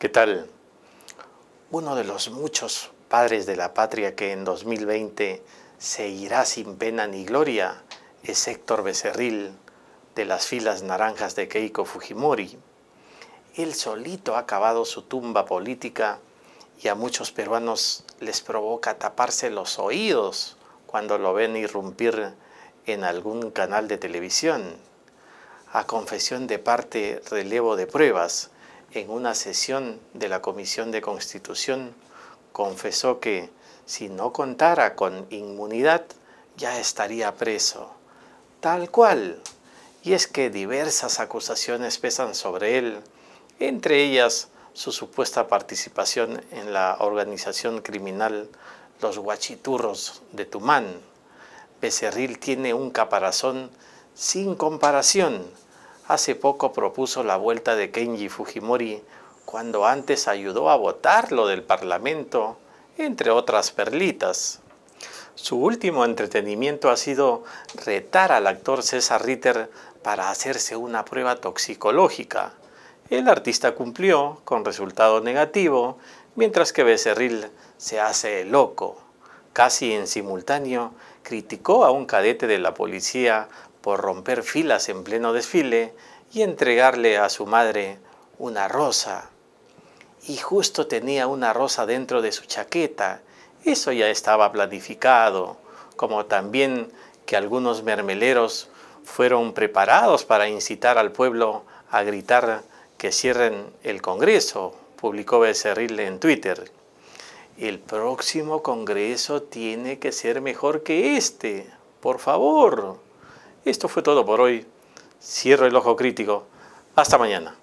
¿Qué tal? Uno de los muchos padres de la patria que en 2020 se irá sin pena ni gloria es Héctor Becerril de las filas naranjas de Keiko Fujimori. Él solito ha acabado su tumba política y a muchos peruanos les provoca taparse los oídos cuando lo ven irrumpir en algún canal de televisión, a confesión de parte relevo de pruebas, en una sesión de la Comisión de Constitución, confesó que si no contara con inmunidad ya estaría preso. Tal cual. Y es que diversas acusaciones pesan sobre él, entre ellas su supuesta participación en la organización criminal los guachiturros de Tumán. Becerril tiene un caparazón sin comparación. Hace poco propuso la vuelta de Kenji Fujimori cuando antes ayudó a votar lo del Parlamento, entre otras perlitas. Su último entretenimiento ha sido retar al actor César Ritter para hacerse una prueba toxicológica. El artista cumplió, con resultado negativo, mientras que Becerril se hace loco. Casi en simultáneo, criticó a un cadete de la policía por romper filas en pleno desfile y entregarle a su madre una rosa. Y justo tenía una rosa dentro de su chaqueta. Eso ya estaba planificado, como también que algunos mermeleros fueron preparados para incitar al pueblo a gritar que cierren el Congreso, publicó Becerril en Twitter. El próximo Congreso tiene que ser mejor que este, por favor. Esto fue todo por hoy. Cierro el ojo crítico. Hasta mañana.